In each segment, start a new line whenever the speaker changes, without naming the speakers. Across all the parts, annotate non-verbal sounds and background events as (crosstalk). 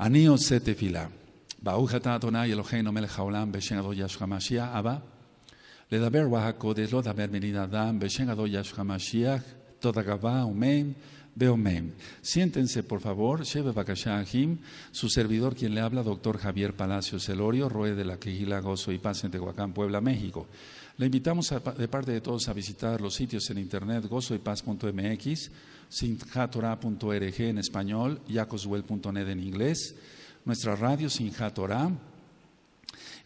Aníos עושה Baújata ברוך y אדוני אלוהינו מלך העולם בשם אדו ישוע המשיח, אבא. לדבר רוח הקודש, לא לדבר מלין Siéntense, por favor. Shebe Bakashahim, su servidor, quien le habla, doctor Javier Palacios Elorio, Roe de la Quijila, Gozo y Paz en Tehuacán, Puebla, México. Le invitamos de parte de todos a visitar los sitios en internet gozoypaz.mx, Sinjatora.org en español, yacoswell.net en inglés, nuestra radio Sinjatora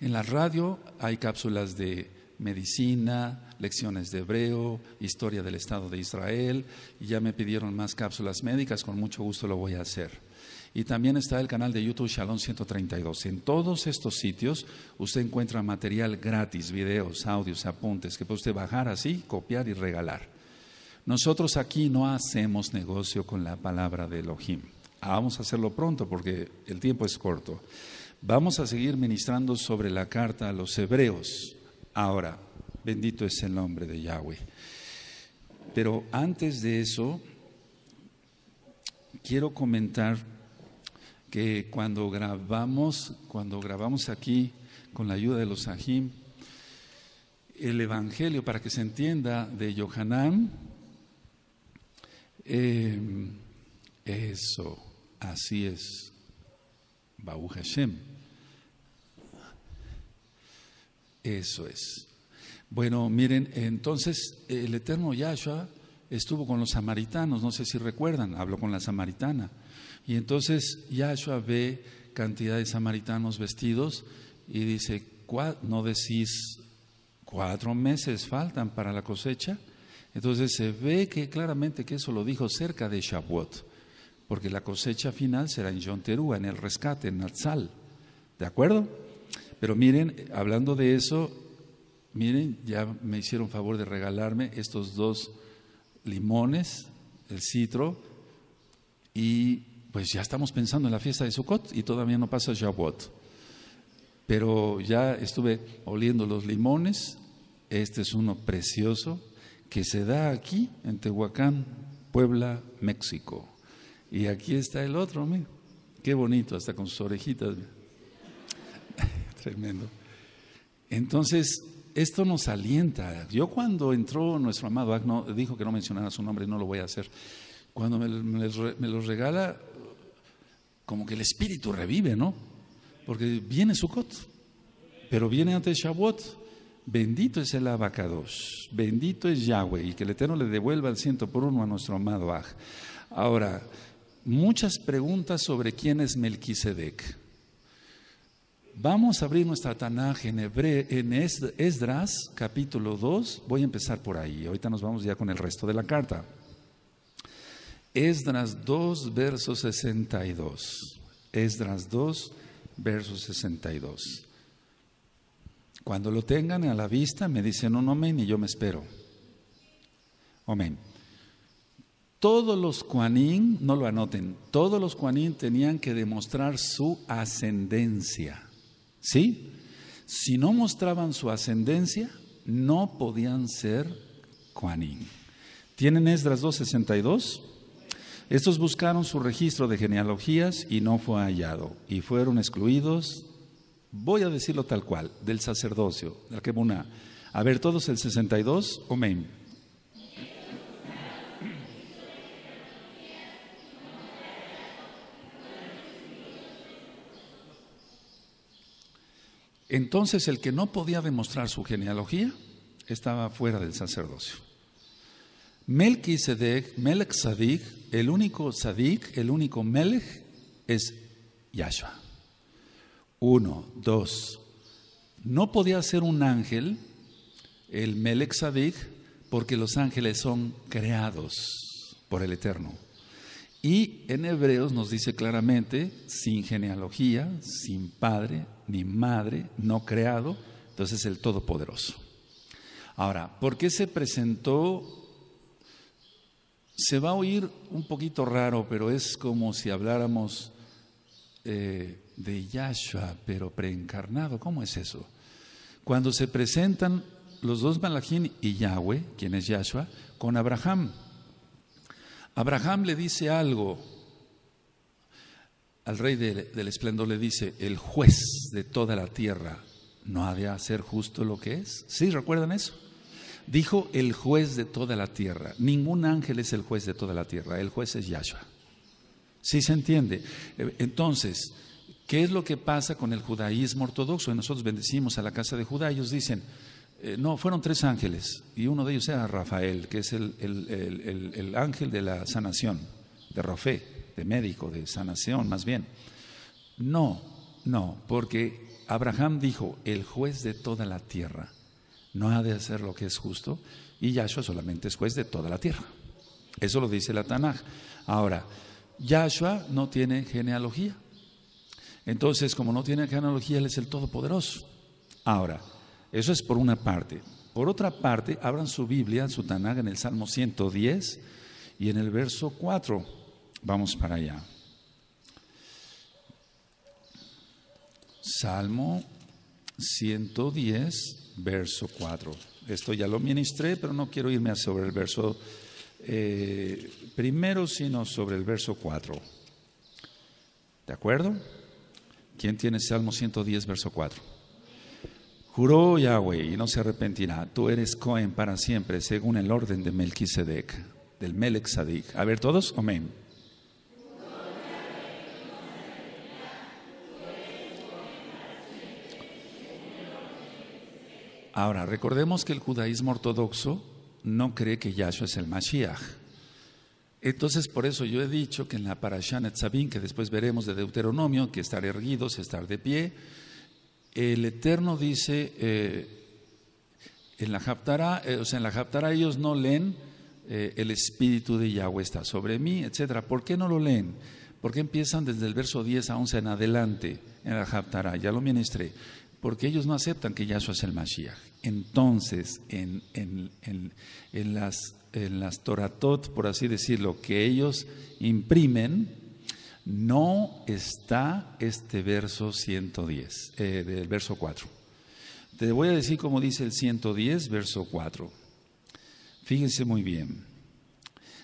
En la radio hay cápsulas de medicina, lecciones de hebreo, historia del Estado de Israel, y ya me pidieron más cápsulas médicas, con mucho gusto lo voy a hacer. Y también está el canal de YouTube Shalom 132. En todos estos sitios usted encuentra material gratis, videos, audios, apuntes, que puede usted bajar así, copiar y regalar. Nosotros aquí no hacemos negocio con la palabra de Elohim. Ah, vamos a hacerlo pronto porque el tiempo es corto. Vamos a seguir ministrando sobre la carta a los hebreos. Ahora, bendito es el nombre de Yahweh. Pero antes de eso, quiero comentar que cuando grabamos, cuando grabamos aquí con la ayuda de los Ajim, el Evangelio, para que se entienda, de Yohanan, Em, eso, así es. Baú Hashem. Eso es. Bueno, miren, entonces el eterno Yahshua estuvo con los samaritanos, no sé si recuerdan, habló con la samaritana. Y entonces Yahshua ve cantidad de samaritanos vestidos y dice, ¿no decís cuatro meses faltan para la cosecha? Entonces se ve que claramente que eso lo dijo cerca de Shavuot, porque la cosecha final será en Yonterúa, en el rescate, en Nazal, ¿De acuerdo? Pero miren, hablando de eso, miren, ya me hicieron favor de regalarme estos dos limones, el citro, y pues ya estamos pensando en la fiesta de Sukkot y todavía no pasa Shavuot. Pero ya estuve oliendo los limones, este es uno precioso, que se da aquí, en Tehuacán, Puebla, México. Y aquí está el otro, Qué bonito, hasta con sus orejitas. (laughs) Tremendo. Entonces, esto nos alienta. Yo cuando entró nuestro amado Agno, dijo que no mencionara su nombre, no lo voy a hacer. Cuando me, me, los regala, como que el espíritu revive, ¿no? Porque viene Sukkot, pero viene antes Shavuot. Bendito es el abacados, bendito es Yahweh, y que el Eterno le devuelva el ciento por uno a nuestro amado Aj. Ahora, muchas preguntas sobre quién es Melquisedec. Vamos a abrir nuestra Tanaj en, en Esdras, capítulo 2. Voy a empezar por ahí. Ahorita nos vamos ya con el resto de la carta. Esdras 2, verso 62. Esdras 2, verso 62. Cuando lo tengan a la vista, me dicen un amén y yo me espero. Amén. Todos los cuanín, no lo anoten, todos los cuanín tenían que demostrar su ascendencia. ¿Sí? Si no mostraban su ascendencia, no podían ser cuanín. ¿Tienen Esdras 262? Estos buscaron su registro de genealogías y no fue hallado, y fueron excluidos voy a decirlo tal cual, del sacerdocio, del Kemuná. A ver, todos el 62, omeim. Entonces el que no podía demostrar su genealogía estaba fuera del sacerdocio. Melquisedec, Melech Sadik, el único Sadik, el único Melech es Yahshua. Uno, dos. No podía ser un ángel el Melech porque los ángeles son creados por el Eterno. Y en Hebreos nos dice claramente, sin genealogía, sin padre ni madre, no creado, entonces el Todopoderoso. Ahora, ¿por qué se presentó se va a oír un poquito raro, pero es como si habláramos eh, de Yahshua, pero preencarnado. ¿Cómo es eso? Cuando se presentan los dos Malachim y Yahweh, quien es Yahshua, con Abraham. Abraham le dice algo al rey del, del esplendor, le dice, el juez de toda la tierra, ¿no ha de hacer justo lo que es? ¿Sí recuerdan eso? Dijo el juez de toda la tierra. Ningún ángel es el juez de toda la tierra, el juez es Yahshua. ¿Sí se entiende? Eh, entonces, ¿qué es lo que pasa con el judaísmo ortodoxo? nosotros bendecimos a la casa de Judá, ellos dicen, eh, no, fueron tres ángeles, y uno de ellos era Rafael, que es el, ángel de la sanación, de Rafé, de médico, de sanación más bien. No, no, porque Abraham dijo, el juez de toda la tierra no ha de hacer lo que es justo, y Yahshua solamente es juez de toda la tierra. Eso lo dice la Tanaj. Ahora, Yahshua no tiene genealogía. Entonces, como no tiene genealogía, Él es el Todopoderoso. Ahora, eso es por una parte. Por otra parte, abran su Biblia, su Tanag, en el Salmo 110 y en el verso 4. Vamos para allá. Salmo 110, verso 4. Esto ya lo ministré, pero no quiero irme a sobre el verso eh, primero, sino sobre el verso 4. ¿De acuerdo? ¿Quién tiene Salmo 110, verso 4? Juró Yahweh y no se arrepentirá. Tú eres Cohen para siempre, según el orden de Melquisedec, del Melech A ver, todos, amén. Ahora, recordemos que el judaísmo ortodoxo no cree que Yahshua es el Mashiach. Entonces, por eso yo he dicho que en la Parashan Etzabim, que después veremos de Deuteronomio, que estar erguidos, estar de pie, el Eterno dice eh, en la Japtara eh, o en la ellos no leen eh, el Espíritu de Yahweh está sobre mí, etc. ¿Por qué no lo leen? Porque empiezan desde el verso 10 a 11 en adelante en la Japtara, Ya lo ministré. Porque ellos no aceptan que Yahshua es el Mashiach. Entonces, en, las, Toratot, por así decirlo, que ellos imprimen, no está este verso 110, eh, del verso 4. Te voy a decir cómo dice el 110, verso 4. Fíjense muy bien.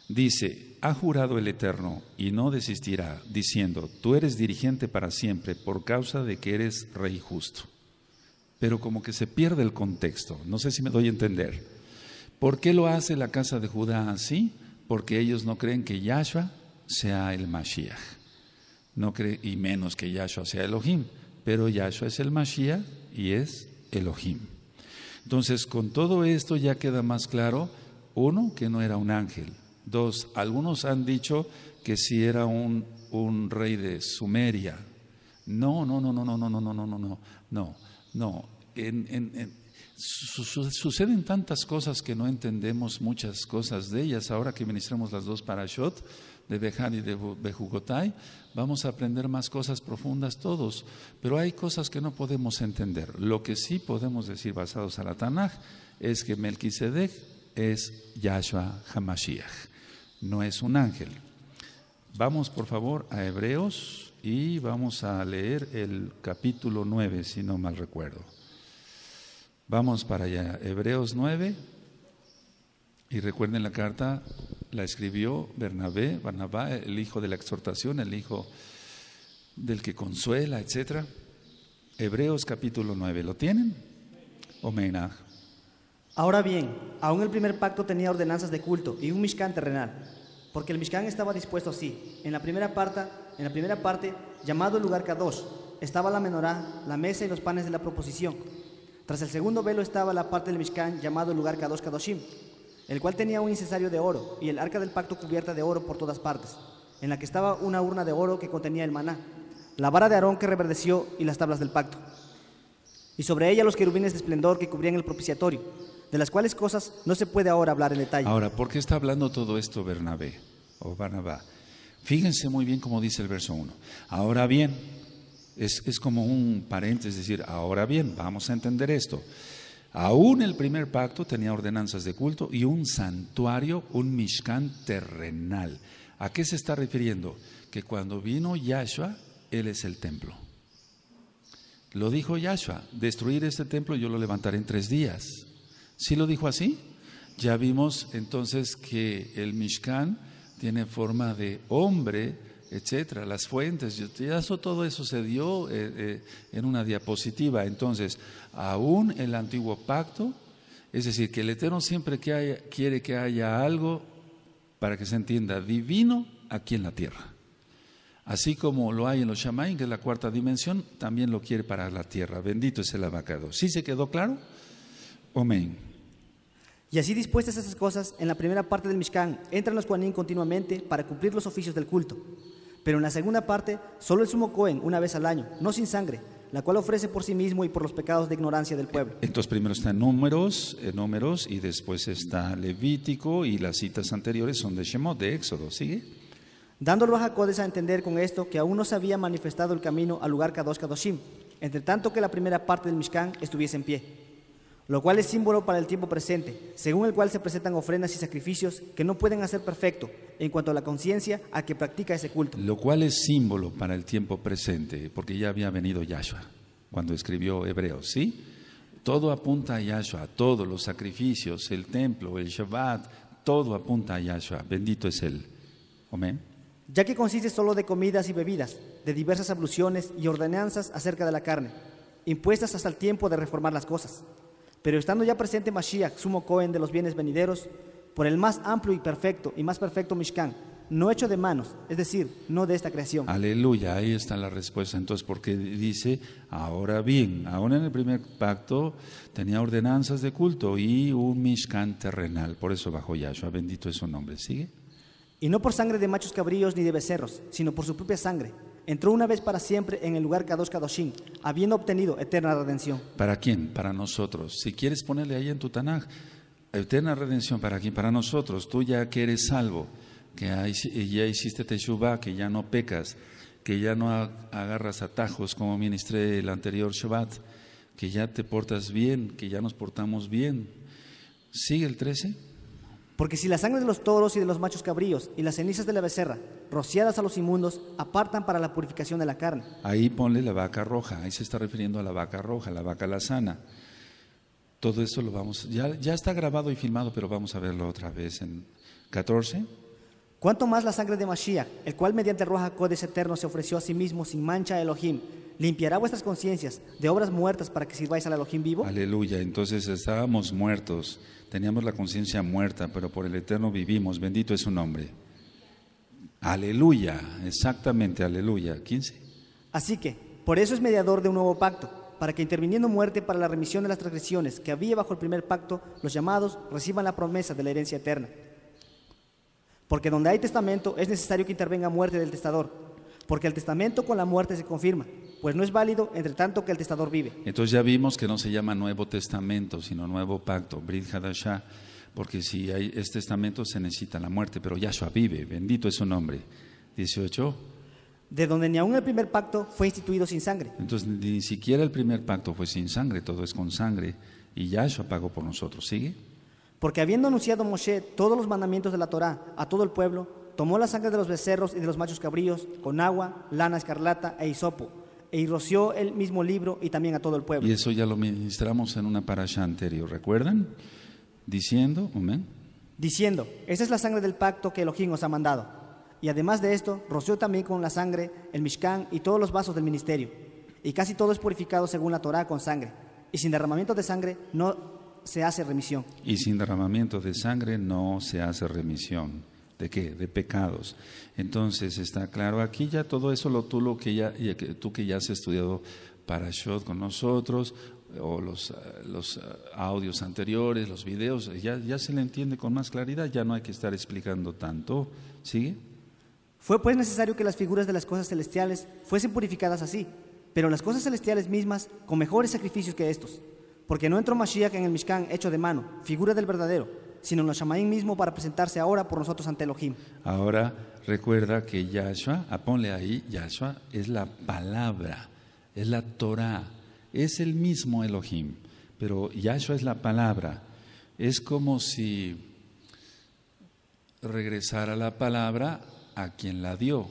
Dice, ha jurado el Eterno y no desistirá, diciendo, tú eres dirigente para siempre por causa de que eres rey justo pero como que se pierde el contexto. No sé si me doy a entender. ¿Por qué lo hace la casa de Judá así? Porque ellos no creen que Yahshua sea el Mashiach. No cree, y menos que Yahshua sea Elohim. Pero Yahshua es el Mashiach y es Elohim. Entonces, con todo esto ya queda más claro, uno, que no era un ángel. Dos, algunos han dicho que si era un, un rey de Sumeria. No, no, no, no, no, no, no, no, no, no, no. No, en, suceden tantas cosas que no entendemos muchas cosas de ellas. Ahora que ministramos las dos parashot, de Behar y de Bejugotai, vamos a aprender más cosas profundas todos, pero hay cosas que no podemos entender. Lo que sí podemos decir basados a la Tanaj es que Melquisedec es Yahshua Hamashiach, no es un ángel. Vamos por favor a Hebreos y vamos a leer el capítulo 9, si no mal recuerdo. Vamos para allá, Hebreos 9, y recuerden la carta, la escribió Bernabé, el hijo de la exhortación, el hijo del que consuela, etc. Hebreos capítulo 9, ¿lo tienen? Omena.
Ahora bien, aún el primer pacto tenía ordenanzas de culto y un mishkan terrenal, porque el mishkan estaba dispuesto así. En la primera parte en la primera parte, llamado el lugar Kadosh, estaba la menorá, la mesa y los panes de la proposición. Tras el segundo velo estaba la parte del Mishkan llamado el lugar Kadosh Kadoshim, el cual tenía un incensario de oro y el arca del pacto cubierta de oro por todas partes, en la que estaba una urna de oro que contenía el maná, la vara de Aarón que reverdeció y las tablas del pacto. Y sobre ella los querubines de esplendor que cubrían el propiciatorio, de las cuales cosas no se puede ahora hablar en detalle. Ahora,
¿por qué está hablando todo esto Bernabé o Barnabá? Fíjense muy bien cómo dice el verso 1. Ahora bien, es, como un paréntesis, decir, ahora bien, vamos a entender esto. Aún el primer pacto tenía ordenanzas de culto y un santuario, un mishkan terrenal. ¿A qué se está refiriendo? Que cuando vino Yahshua, Él es el templo. Lo dijo Yahshua, destruir este templo yo lo levantaré en tres días. ¿Sí lo dijo así? Ya vimos entonces que el Mishkan tiene forma de hombre, etcétera, las fuentes, eso, todo eso se dio eh, eh, en una diapositiva. Entonces, aún el antiguo pacto, es decir, que el Eterno siempre que quiere que haya algo, para que se entienda, divino aquí en la tierra. Así como lo hay en los Shamaim, que es la cuarta dimensión, también
lo quiere para la tierra. Bendito es el abacado. ¿Sí se quedó claro? Amén. Y así dispuestas esas cosas, en la primera parte del Mishkan entran los kohanim continuamente para cumplir los oficios del culto. Pero en la segunda parte, solo el sumo Cohen una vez al año, no sin sangre, la cual ofrece por sí mismo y por los pecados de ignorancia del pueblo.
Entonces primero está Números, eh, Números y después está Levítico y las citas anteriores son de Shemot, de Éxodo, ¿sigue?
Dando a Bajacodes a entender con esto que aún no se había manifestado el camino al lugar Kadosh Kadoshim, entre tanto que la primera parte del Mishkan estuviese en pie lo cual es símbolo para el tiempo presente, según el cual se presentan ofrendas y sacrificios que no pueden hacer perfecto en cuanto a la conciencia a que practica ese culto.
Lo cual es símbolo para el tiempo presente, porque ya había venido Yahshua cuando escribió Hebreos, ¿sí? Todo apunta a Yahshua, todos los sacrificios, el templo, el Shabbat, todo apunta a Yahshua. Bendito es Él. Amén.
Ya que consiste solo de comidas y bebidas, de diversas abluciones y ordenanzas acerca de la carne, impuestas hasta el tiempo de reformar las cosas. Pero estando ya presente Mashiach, sumo Cohen de los bienes venideros, por el más amplio y perfecto y más perfecto Mishkan, no hecho de manos, es decir, no de esta creación.
Aleluya, ahí está la respuesta. Entonces, porque dice, ahora bien, ahora en el primer pacto tenía ordenanzas de culto y un Mishkan terrenal, por eso bajo Yahshua, bendito es su nombre. ¿Sigue?
Y no por sangre de machos cabríos ni de becerros, sino por su propia sangre entró una vez para siempre en el lugar Kadosh Kadoshim, habiendo obtenido eterna redención.
¿Para quién? Para nosotros. Si quieres ponerle ahí en tu Tanaj, eterna redención para quién? Para nosotros. Tú ya que eres salvo, que ya hiciste Teshuvah, que ya no pecas, que ya no agarras atajos como ministré el anterior Shabbat, que ya te portas bien, que ya nos portamos bien.
¿Sigue el 13? Porque si la sangre de los toros y de los machos cabríos y las cenizas de la becerra, rociadas a los inmundos, apartan para la purificación de la carne.
Ahí ponle la vaca roja, ahí se está refiriendo a la vaca roja, la vaca la sana. Todo esto lo vamos, ya, ya
está grabado y filmado, pero vamos a verlo otra vez en 14. ¿Cuánto más la sangre de Mashiach, el cual mediante Roja Codes eterno se ofreció a sí mismo sin mancha a Elohim, limpiará vuestras conciencias de obras muertas para que sirváis al Elohim vivo?
Aleluya, entonces estábamos muertos, teníamos la conciencia muerta, pero por el eterno vivimos, bendito es su nombre. Aleluya, exactamente, aleluya. 15.
Así que, por eso es mediador de un nuevo pacto, para que interviniendo muerte para la remisión de las transgresiones que había bajo el primer pacto, los llamados reciban la promesa de la herencia eterna. Porque donde hay testamento es necesario que intervenga muerte del testador, porque el testamento con la muerte se confirma, pues no es válido entre tanto que el testador vive.
Entonces ya vimos que no se llama Nuevo Testamento, sino Nuevo Pacto, Brit Hadashah, porque si hay, este testamento se necesita la muerte, pero Yahshua vive, bendito es su nombre. 18. De donde ni
aún el primer pacto fue instituido sin sangre.
Entonces ni siquiera el primer pacto fue sin sangre, todo es con sangre, y Yahshua pagó por nosotros, ¿sigue?
Porque habiendo anunciado Moshe todos los mandamientos de la Torá a todo el pueblo, tomó la sangre de los becerros y de los machos cabríos con agua, lana escarlata e hisopo, e roció el mismo libro y también a todo el pueblo. Y
eso ya lo ministramos en una parasha anterior, ¿recuerdan? Diciendo, amén.
Diciendo, esa es la sangre del pacto que Elohim os ha mandado. Y además de esto, roció también con la sangre el Mishkan y todos los vasos del ministerio. Y casi todo es purificado según la Torá con sangre. Y sin derramamiento de sangre no se hace remisión.
Y sin derramamiento de sangre no se hace remisión. ¿De qué? De pecados. Entonces está claro, aquí ya todo eso lo tú, lo que ya, tú que ya has estudiado para Shot con nosotros, o los, eh, eh, audios anteriores, los videos, ya, ya se le entiende con más claridad, ya no hay que estar explicando tanto. ¿Sigue?
Fue pues necesario que las figuras de las cosas celestiales fuesen purificadas así, pero las cosas celestiales mismas con mejores sacrificios que estos porque no entró Mashiach en el Mishkan hecho de mano, figura del verdadero, sino en los Shamaim mismo para presentarse ahora por nosotros ante Elohim.
Ahora recuerda que Yahshua, ah, ponle ahí, Yahshua es la palabra, es la Torah, es el mismo Elohim, pero Yahshua es la palabra. Es como si regresara la palabra a quien la dio,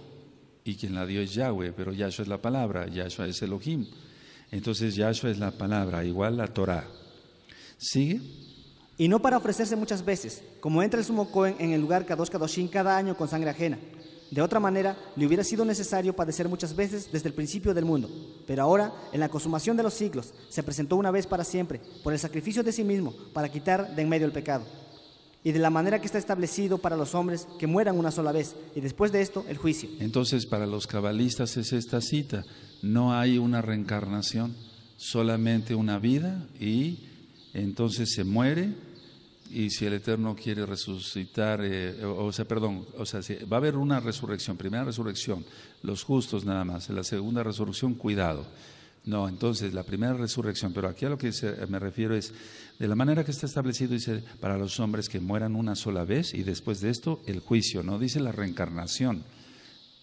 y quien la dio es Yahweh, pero Yahshua es la palabra, Yahshua es Elohim.
Entonces Yahshua es la palabra, igual la Torá. ¿Sigue? Y no para ofrecerse muchas veces, como entra el sumo Cohen en el lugar Kadosh Kadoshim cada año con sangre ajena. De otra manera, le hubiera sido necesario padecer muchas veces desde el principio del mundo. Pero ahora, en la consumación de los siglos, se presentó una vez para siempre, por el sacrificio de sí mismo, para quitar de en medio el pecado. Y de la manera que está establecido para los hombres, que mueran una sola vez, y después de esto,
el juicio. Entonces, para los cabalistas es esta cita no hay una reencarnación, solamente una vida y entonces se muere y si el Eterno quiere resucitar, eh, o, sea, perdón, o sea, si va a haber una resurrección, primera resurrección, los justos nada más, la segunda resurrección, cuidado. No, entonces la primera resurrección, pero aquí a lo que me refiero es, de la manera que está establecido, dice, para los hombres que mueran una sola vez y después de esto el juicio, no dice la reencarnación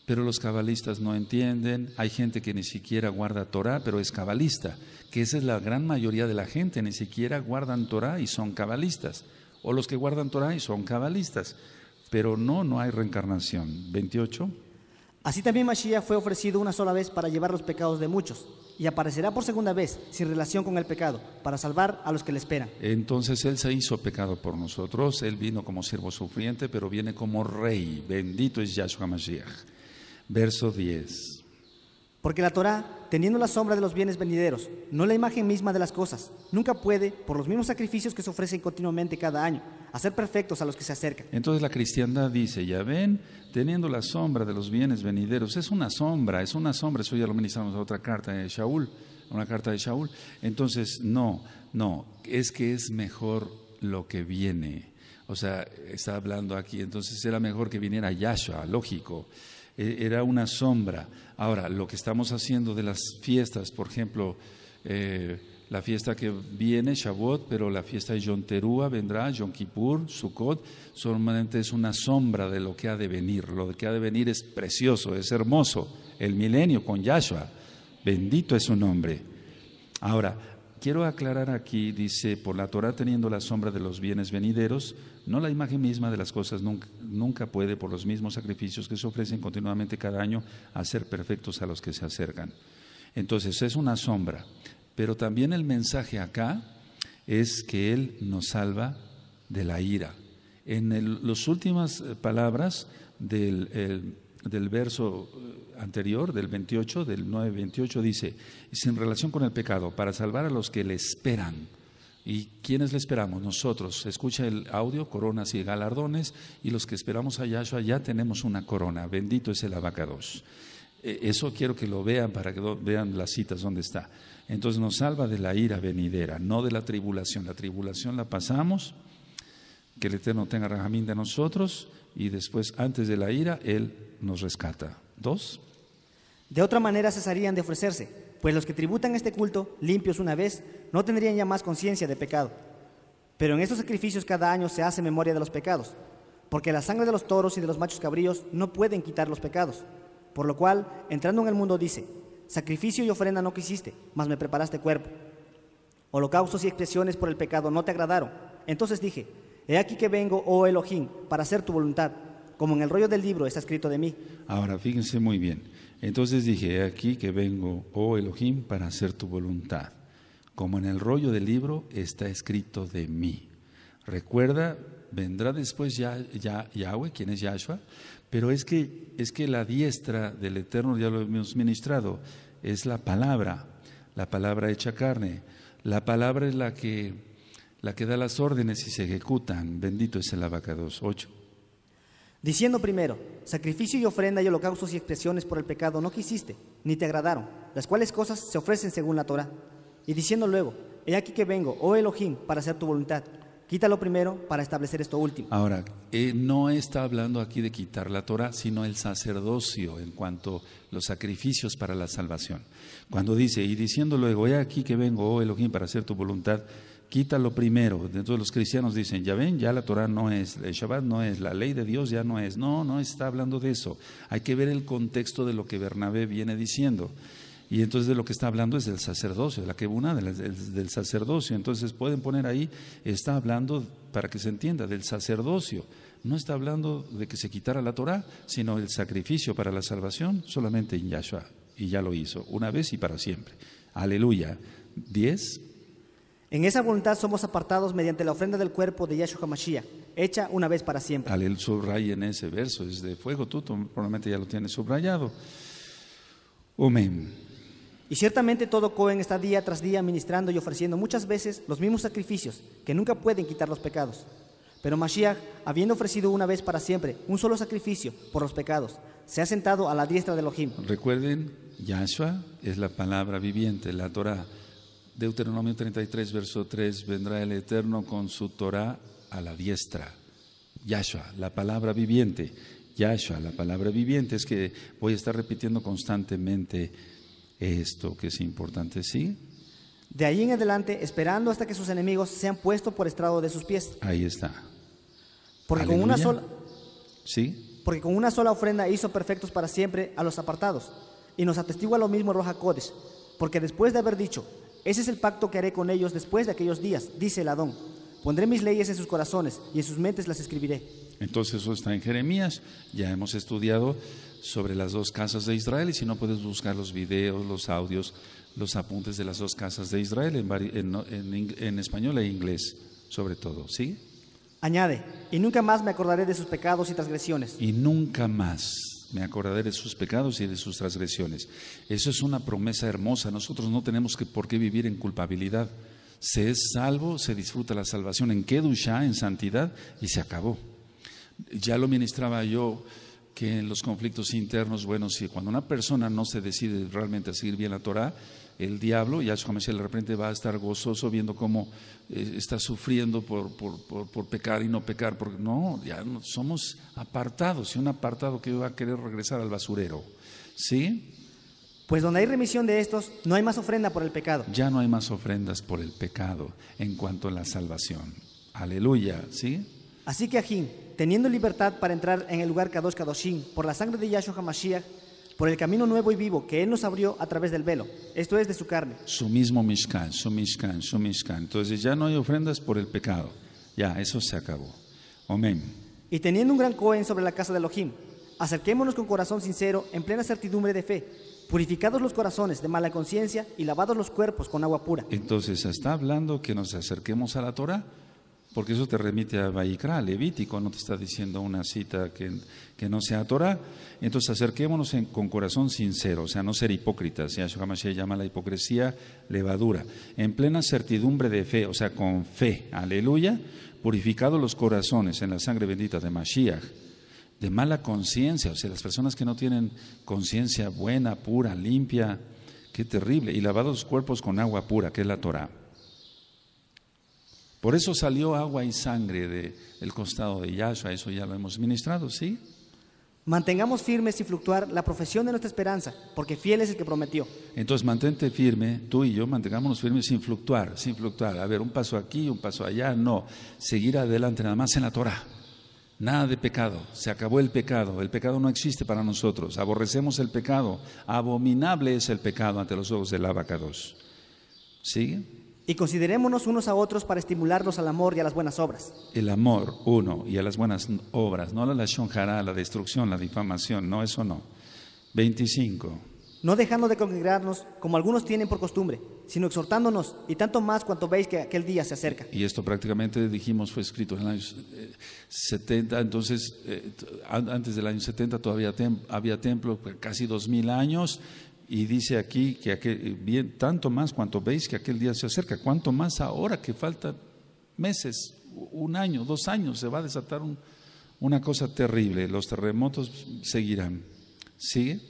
pero los cabalistas no entienden, hay gente que ni siquiera guarda Torah, pero es cabalista, que esa es la gran mayoría de la gente, ni siquiera guardan Torah y son cabalistas, o los que guardan Torah y son cabalistas, pero no, no hay reencarnación. 28.
Así también Mashiach fue ofrecido una sola vez para llevar los pecados de muchos, y aparecerá por segunda vez, sin relación con el pecado, para salvar a los que le esperan.
Entonces Él se hizo pecado por nosotros, Él vino como siervo sufriente, pero viene como rey, bendito es Yahshua
Mashiach verso 10. Porque la Torá, teniendo la sombra de los bienes venideros, no la imagen misma de las cosas, nunca puede, por los mismos sacrificios que se ofrecen continuamente cada año, hacer perfectos a los que se acercan.
Entonces la cristiandad dice, ya ven, teniendo la sombra de los bienes venideros, es una sombra, es una sombra, eso ya lo mencionamos en otra carta de Shaul, una carta de Shaul. Entonces, no, no, es que es mejor lo que viene. O sea, está hablando aquí, entonces era mejor que viniera Yahshua, lógico. E, era una sombra. Ahora, lo que estamos haciendo de las fiestas, por ejemplo, eh, la fiesta que viene, Shavuot, pero la fiesta de Yom vendrá, Yom Kippur, Sukkot, solamente es una sombra de lo que ha de venir. Lo que ha de venir es precioso, es hermoso. El milenio con Yahshua, bendito es su nombre. Ahora, quiero aclarar aquí, dice, por la Torah teniendo la sombra de los bienes venideros, no la imagen misma de las cosas nunca, puede, por los mismos sacrificios que se ofrecen continuamente cada año, hacer perfectos a los que se acercan. Entonces es una sombra, pero también el mensaje acá es que Él nos salva de la ira. En las últimas eh, palabras del del verso eh, anterior, del 28, del 9-28, dice, es en relación con el pecado, para salvar a los que le esperan. ¿Y quiénes le esperamos? Nosotros. Escucha el audio, coronas y galardones, y los que esperamos a Yahshua ya tenemos una corona. Bendito es el abacados. E, eso quiero que lo vean para que vean las citas dónde está. Entonces nos salva de la ira venidera, no de la tribulación. La tribulación la pasamos, que el Eterno tenga rajamín de nosotros, y después, antes de la ira, Él nos rescata.
Dos. De otra manera cesarían de ofrecerse, pues los que tributan este culto, limpios una vez, no tendrían ya más conciencia de pecado. Pero en estos sacrificios cada año se hace memoria de los pecados, porque la sangre de los toros y de los machos cabríos no pueden quitar los pecados. Por lo cual, entrando en el mundo, dice, sacrificio y ofrenda no quisiste, mas me preparaste cuerpo. Holocaustos y expresiones por el pecado no te agradaron. Entonces dije, He aquí que vengo, oh Elohim, para hacer tu voluntad, como en el rollo del libro está escrito de mí.
Ahora, fíjense muy bien. Entonces dije, he aquí que vengo, oh Elohim, para hacer tu voluntad, como en el rollo del libro está escrito de mí. Recuerda, vendrá después ya, ya, Yahweh, quien es Yahshua, pero es que, es que la diestra del Eterno, ya lo hemos ministrado, es la palabra, la palabra hecha carne. La palabra es la que la que da las órdenes y se ejecutan. Bendito es el abacados. 8.
Diciendo primero, sacrificio y ofrenda y holocaustos y expresiones por el pecado no quisiste, ni te agradaron, las cuales cosas se ofrecen según la Torah. Y diciendo luego, he aquí que vengo, oh Elohim, para hacer tu voluntad. Quítalo primero para establecer esto último.
Ahora, eh, no está hablando aquí de quitar la Torah, sino el sacerdocio en cuanto a los sacrificios para la salvación. Cuando dice, y diciendo luego, he aquí que vengo, oh Elohim, para hacer tu voluntad, quítalo primero. Entonces los cristianos dicen, ya ven, ya la Torah no es, el Shabbat no es, la ley de Dios ya no es. No, no está hablando de eso. Hay que ver el contexto de lo que Bernabé viene diciendo. Y entonces de lo que está hablando es del sacerdocio, de la quebuna, del, sacerdocio. Entonces pueden poner ahí, está hablando, para que se entienda, del sacerdocio. No está hablando de que se quitara la Torah, sino el sacrificio para la salvación solamente en Yahshua. Y ya lo hizo, una vez y para siempre. Aleluya. Diez.
En esa voluntad somos apartados mediante la ofrenda del cuerpo de Yahshua Mashiach, hecha una vez para siempre.
Al subraya en ese verso, es de fuego, tú, probablemente
ya lo tienes subrayado. Amén. Y ciertamente todo Cohen está día tras día ministrando y ofreciendo muchas veces los mismos sacrificios que nunca pueden quitar los pecados. Pero Mashiach, habiendo ofrecido una vez para siempre un solo sacrificio por los pecados, se ha sentado a la diestra de Elohim.
Recuerden, Yahshua es la palabra viviente, la Torah. Deuteronomio 33, verso 3, vendrá el Eterno con su Torah a la diestra. Yahshua, la palabra viviente. Yahshua, la palabra viviente. Es que voy a estar repitiendo constantemente esto que es importante,
¿sí? De ahí en adelante, esperando hasta que sus enemigos sean puestos por estrado de sus pies. Ahí está. Porque con una sola... ¿Sí? Porque con una sola ofrenda hizo perfectos para siempre a los apartados. Y nos atestigua lo mismo Roja Codes. Porque después de haber dicho, ese es el pacto que haré con ellos después de aquellos días, dice el Adón. Pondré mis leyes en sus corazones y en sus mentes las escribiré.
Entonces eso está en Jeremías. Ya hemos estudiado sobre las dos casas de Israel y si no puedes buscar los videos, los audios, los apuntes de las dos casas de Israel en, español e inglés, sobre todo. ¿Sí?
Añade, y nunca más me acordaré de sus pecados y transgresiones.
Y nunca más me acordaré de sus pecados y de sus transgresiones. Eso es una promesa hermosa. Nosotros no tenemos que, por qué vivir en culpabilidad. Se es salvo, se disfruta la salvación en Kedushá, en santidad, y se acabó. Ya lo ministraba yo que en los conflictos internos, bueno, si cuando una persona no se decide realmente a seguir bien la Torah, el diablo, y Yahshua Mashiach de repente va a estar gozoso viendo cómo eh, está sufriendo por, por, por, pecar y no pecar, porque no, ya no, somos apartados, y un apartado que va a querer regresar al basurero, ¿sí? Pues donde hay remisión de estos, no hay más ofrenda por el pecado. Ya no hay más ofrendas por el pecado en cuanto a la salvación. Aleluya, ¿sí?
Así que Ajín, teniendo libertad para entrar en el lugar Kadosh Kadoshim por la sangre de Yahshua Mashiach, por el camino nuevo y vivo que Él nos abrió a través del velo, esto es de su carne.
Su mismo Mishkan, su Mishkan, su Mishkan. Entonces ya no hay ofrendas por el pecado. Ya, eso se acabó. Amén.
Y teniendo un gran Cohen sobre la casa de Elohim, acerquémonos con corazón sincero, en plena certidumbre de fe, purificados los corazones de mala conciencia y lavados los cuerpos con agua pura.
Entonces, ¿está hablando que nos acerquemos a la Torah? porque eso te remite a Baikra, Levítico, no te está diciendo una cita que, no sea Torah. Entonces acerquémonos con corazón sincero, o sea, no ser hipócritas. jamás Mashiach llama la hipocresía levadura. En plena certidumbre de fe, o sea, con fe, aleluya, purificados los corazones en la sangre bendita de Mashiach. De mala conciencia, o sea, las personas que no tienen conciencia buena, pura, limpia, qué terrible. Y lavados los cuerpos con agua pura, que es la Torah. Por eso salió agua y sangre del costado de Yahshua, eso ya lo hemos ministrado, ¿sí?
Mantengamos firmes sin fluctuar la profesión de nuestra esperanza, porque fiel es el que prometió.
Entonces, mantente firme, tú y yo, mantengámonos firmes sin fluctuar, sin fluctuar. A ver, un paso aquí, un paso allá, no. Seguir adelante nada más en la Torah. Nada de pecado, se acabó el pecado, el pecado no existe para nosotros, aborrecemos el pecado, abominable es el pecado ante los ojos del abacados. Sí.
Y considerémonos unos a otros para estimularlos al amor y a las buenas obras.
El amor, uno, y a las buenas obras, no a la lación hará, la destrucción, la difamación, no, eso no. 25.
No dejando de congregarnos, como algunos tienen por costumbre, sino exhortándonos, y tanto más cuanto veis que aquel día se acerca.
Y esto prácticamente dijimos fue escrito en el año 70, eh, entonces eh, antes del año 70 todavía había templo, pues, casi 2000 años, y dice aquí que eh, bien, tanto más cuanto veis que aquel día se acerca, cuanto más ahora que faltan meses, un año, dos años, se va a desatar un, una cosa terrible. Los terremotos seguirán. ¿Sigue?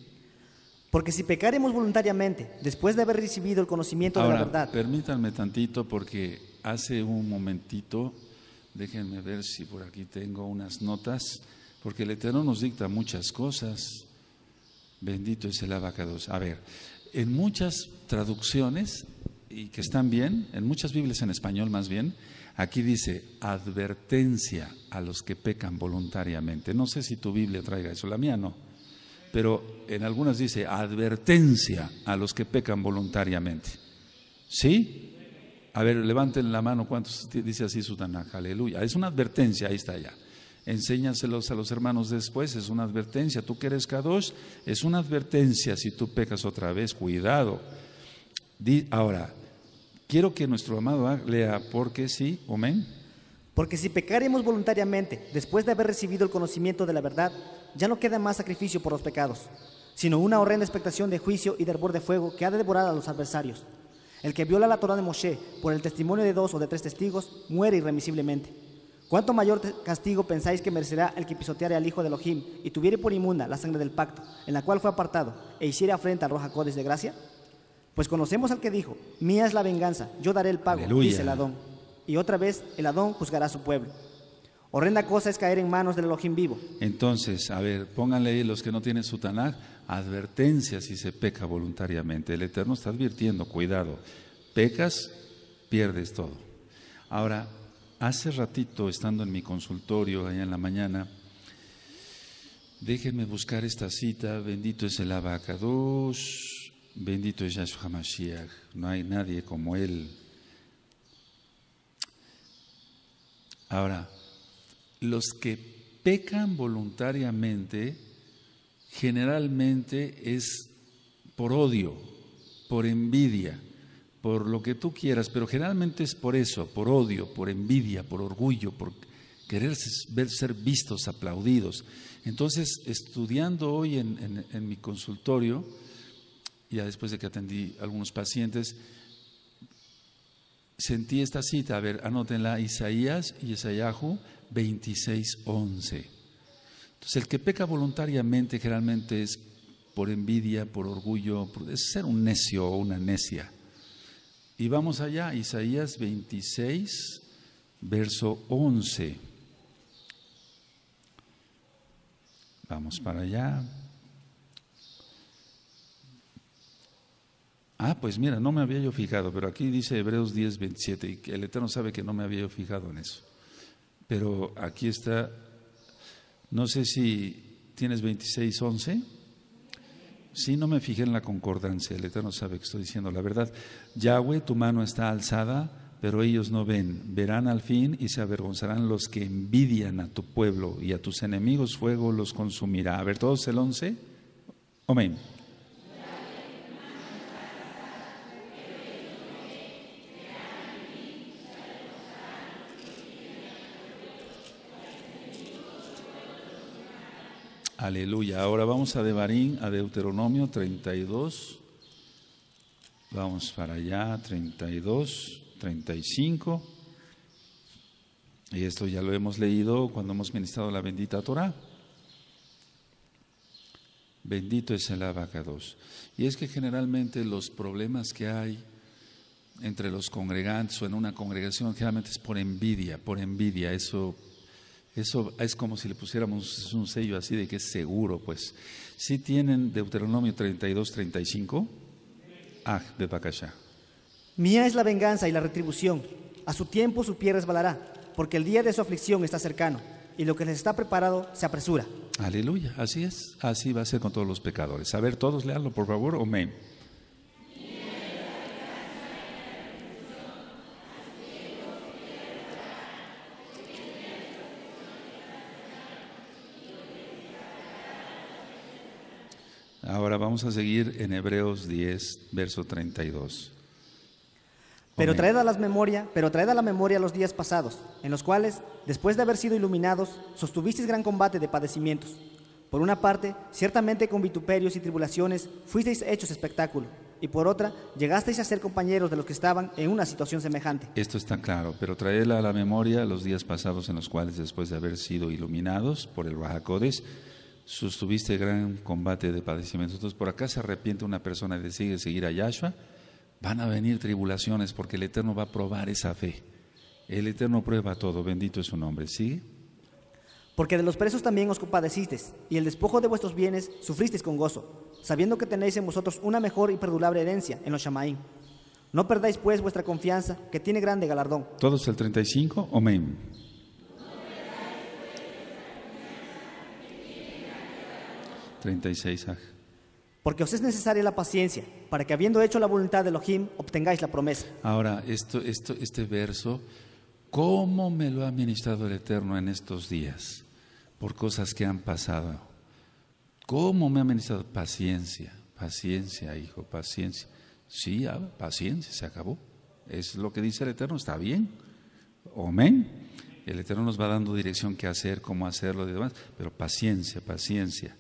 Porque si pecaremos voluntariamente, después de haber recibido el conocimiento de la verdad.
Permítanme tantito, porque hace un momentito, déjenme ver si por aquí tengo unas notas, porque el Eterno nos dicta muchas cosas. Bendito es el abacados. A ver, en muchas traducciones, y que están bien, en muchas Biblias en español más bien, aquí dice advertencia a los que pecan voluntariamente. No sé si tu Biblia traiga eso, la mía no. Pero en algunas dice advertencia a los que pecan voluntariamente. ¿Sí? A ver, levanten la mano cuántos dice así su Aleluya. Es una advertencia, ahí está ya enséñaselos a los hermanos después, es una advertencia. Tú que eres Kadosh, es una advertencia si tú pecas otra vez, cuidado. ahora, quiero que nuestro amado lea, porque sí, amén.
Porque si pecaremos voluntariamente, después de haber recibido el conocimiento de la verdad, ya no queda más sacrificio por los pecados, sino una horrenda expectación de juicio y de hervor de fuego que ha de devorar a los adversarios. El que viola la Torah de Moshe por el testimonio de dos o de tres testigos muere irremisiblemente. ¿Cuánto mayor castigo pensáis que merecerá el que pisoteare al hijo de Elohim y tuviere por inmunda la sangre del pacto, en la cual fue apartado, e hiciere afrenta a Roja Codes de gracia? Pues conocemos al que dijo: Mía es la venganza, yo daré el pago, dice el Adón. Y otra vez el Adón juzgará a su pueblo. Horrenda cosa es caer en manos del Elohim vivo.
Entonces, a ver, pónganle ahí los que no tienen su Tanaj, advertencia si se peca voluntariamente. El Eterno está advirtiendo, cuidado. Pecas, pierdes todo. Ahora, Hace ratito, estando en mi consultorio allá en la mañana, déjenme buscar esta cita, bendito es el abacados, bendito es Yahshua Mashiach, no hay nadie como él. Ahora, los que pecan voluntariamente, generalmente es por odio, por envidia por lo que tú quieras, pero generalmente es por eso, por odio, por envidia, por orgullo, por querer ser vistos, aplaudidos. Entonces, estudiando hoy en, mi consultorio, ya después de que atendí algunos pacientes, sentí esta cita, a ver, anótenla, Isaías y Isayahu 26, Entonces, el que peca voluntariamente generalmente es por envidia, por orgullo, por, es ser un necio o una necia. Y vamos allá, Isaías 26, verso 11. Vamos para allá. Ah, pues mira, no me había yo fijado, pero aquí dice Hebreos 10, 27, y el Eterno sabe que no me había yo fijado en eso. Pero aquí está, no sé si tienes 26, 11. Si no me fijé en la concordancia, el Eterno sabe que estoy diciendo la verdad. Yahweh, tu mano está alzada, pero ellos no ven. Verán al fin y se avergonzarán los que envidian a tu pueblo y a tus enemigos fuego los consumirá. A ver, todos el once. Amén. Aleluya. Ahora vamos a Devarín, a Deuteronomio 32. Vamos para allá, 32, 35. Y esto ya lo hemos leído cuando hemos ministrado la bendita Torah. Bendito es el abacados. Y es que generalmente los problemas que hay entre los congregantes o en una congregación generalmente es por envidia, por envidia. Eso eso es como si le pusiéramos un sello así de que es seguro, pues. ¿Sí tienen Deuteronomio 32, 35? Ah, de Bacashá.
Mía es la venganza y la retribución. A su tiempo su pie resbalará, porque el día de su aflicción está cercano, y lo que les está preparado se apresura.
Aleluya, así es, así va a ser con todos los pecadores. A ver, todos leanlo, por favor, amén. Ahora vamos a seguir en Hebreos 10, verso 32.
Pero traed a memoria, pero a la memoria los días pasados, en los cuales, después de haber sido iluminados, sostuvisteis gran combate de padecimientos. Por una parte, ciertamente con vituperios y tribulaciones fuisteis hechos espectáculo, y por otra, llegasteis a ser compañeros de los que estaban en una situación semejante.
Esto está claro, pero traed a la memoria los días pasados en los cuales, después de haber sido iluminados por el Bajacodes, sostuviste gran combate de padecimientos. Entonces, por acá se arrepiente una persona y decide seguir a Yahshua, van a venir tribulaciones porque el Eterno va a probar esa fe. El Eterno prueba todo, bendito es su nombre. ¿Sigue?
Porque de los presos también os compadecisteis, y el despojo de vuestros bienes sufristeis con gozo, sabiendo que tenéis en vosotros una mejor y perdurable herencia en los Shamaín. No perdáis pues vuestra confianza, que tiene grande galardón.
Todos el 35, amén. 36
Porque os es necesaria la paciencia para que habiendo hecho la voluntad de Elohim obtengáis la promesa.
Ahora, esto, esto, este verso, ¿cómo me lo ha ministrado el Eterno en estos días? Por cosas que han pasado. ¿Cómo me ha ministrado? Paciencia, paciencia, hijo, paciencia. Sí, ah, paciencia, se acabó. Es lo que dice el Eterno, está bien. Amén. El Eterno nos va dando dirección qué hacer, cómo hacerlo y demás, pero paciencia, paciencia.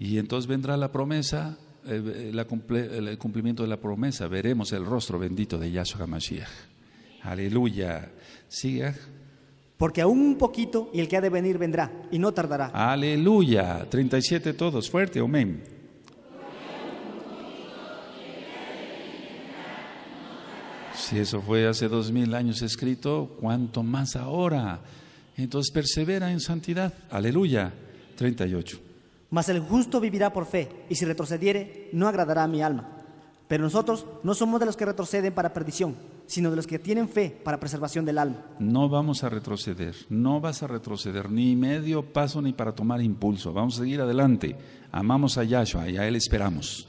Y entonces vendrá la promesa, eh, eh, el cumplimiento de la promesa. Veremos el rostro bendito de Yahshua Mashiach. Aleluya.
Siga. Porque aún un poquito y el que ha de venir vendrá y no tardará.
Aleluya. 37 todos. Fuerte, amén. Si eso fue hace dos mil años escrito, ¿cuánto más ahora? Entonces persevera en santidad. Aleluya. 38.
Mas el justo vivirá por fe, y si retrocediere, no agradará a mi alma. Pero nosotros no somos de los que retroceden para perdición, sino de los que tienen fe para preservación del alma.
No vamos a retroceder, no vas a retroceder ni medio paso ni para tomar impulso. Vamos a seguir adelante. Amamos a Yahshua y a Él esperamos.